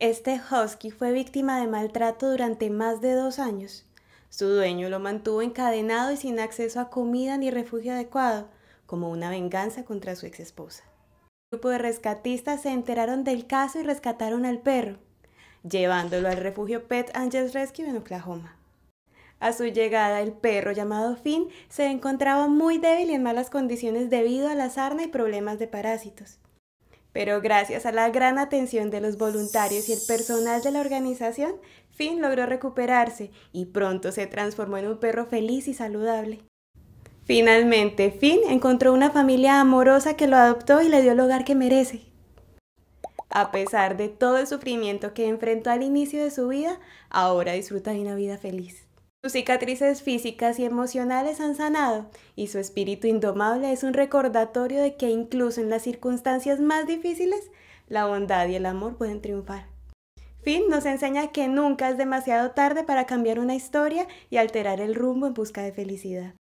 Este husky fue víctima de maltrato durante más de dos años. Su dueño lo mantuvo encadenado y sin acceso a comida ni refugio adecuado, como una venganza contra su exesposa. Un grupo de rescatistas se enteraron del caso y rescataron al perro, llevándolo al refugio Pet Angels Rescue en Oklahoma. A su llegada, el perro llamado Finn se encontraba muy débil y en malas condiciones debido a la sarna y problemas de parásitos. Pero gracias a la gran atención de los voluntarios y el personal de la organización, Finn logró recuperarse y pronto se transformó en un perro feliz y saludable. Finalmente, Finn encontró una familia amorosa que lo adoptó y le dio el hogar que merece. A pesar de todo el sufrimiento que enfrentó al inicio de su vida, ahora disfruta de una vida feliz. Sus cicatrices físicas y emocionales han sanado y su espíritu indomable es un recordatorio de que incluso en las circunstancias más difíciles, la bondad y el amor pueden triunfar. Finn nos enseña que nunca es demasiado tarde para cambiar una historia y alterar el rumbo en busca de felicidad.